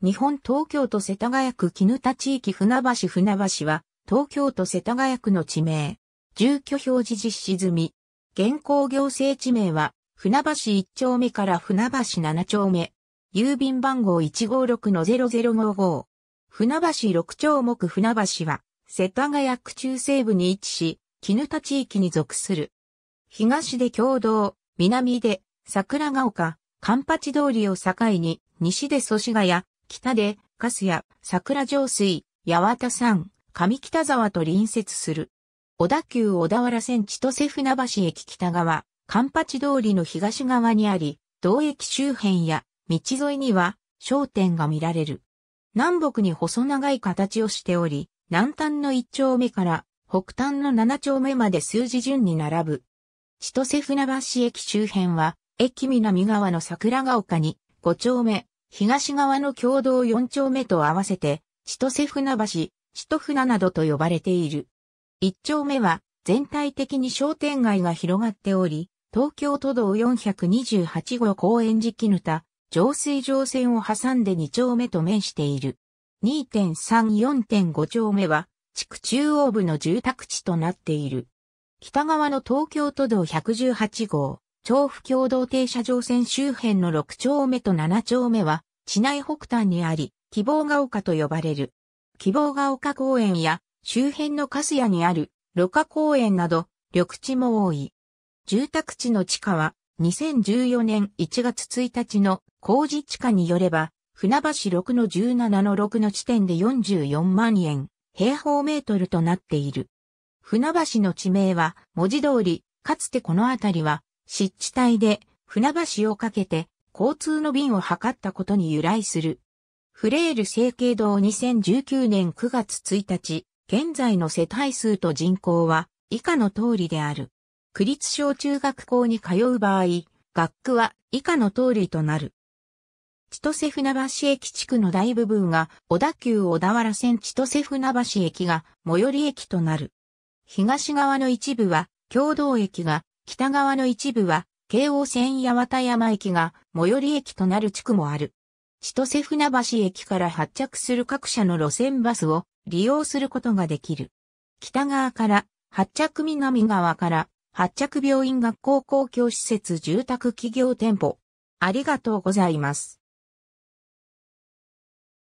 日本東京都世田谷区絹田地域船橋船橋は、東京都世田谷区の地名。住居表示実施済み。現行行政地名は、船橋1丁目から船橋7丁目。郵便番号156-0055。船橋6丁目船橋は、世田谷区中西部に位置し、絹田地域に属する。東で共同、南で桜ヶ丘、カンパチ通りを境に、西で祖師ヶ谷、北で、カスヤ、桜上水、八幡山、上北沢と隣接する。小田急小田原線千歳船橋駅北側、環八通りの東側にあり、同駅周辺や道沿いには商店が見られる。南北に細長い形をしており、南端の一丁目から北端の七丁目まで数字順に並ぶ。千歳船橋駅周辺は、駅南側の桜ヶ丘に、五丁目、東側の共同4丁目と合わせて、千歳船橋、千歳船などと呼ばれている。1丁目は全体的に商店街が広がっており、東京都道428号公園寺ぬた、上水上線を挟んで2丁目と面している。2.34.5丁目は、地区中央部の住宅地となっている。北側の東京都道118号、調布共同停車場線周辺の6丁目と7丁目は、市内北端にあり、希望が丘と呼ばれる。希望が丘公園や周辺のカスヤにある露花公園など、緑地も多い。住宅地の地価は、2014年1月1日の工事地価によれば、船橋6の17の6の地点で44万円、平方メートルとなっている。船橋の地名は文字通り、かつてこの辺りは湿地帯で船橋をかけて交通の便を図ったことに由来する。フレール成形道2019年9月1日、現在の世帯数と人口は以下の通りである。区立小中学校に通う場合、学区は以下の通りとなる。千歳船橋駅地区の大部分が小田急小田原線千歳船橋駅が最寄り駅となる。東側の一部は共同駅が北側の一部は、京王線八幡山駅が最寄り駅となる地区もある。千歳船橋駅から発着する各社の路線バスを利用することができる。北側から、発着南側から、発着病院学校公共施設住宅企業店舗。ありがとうございます。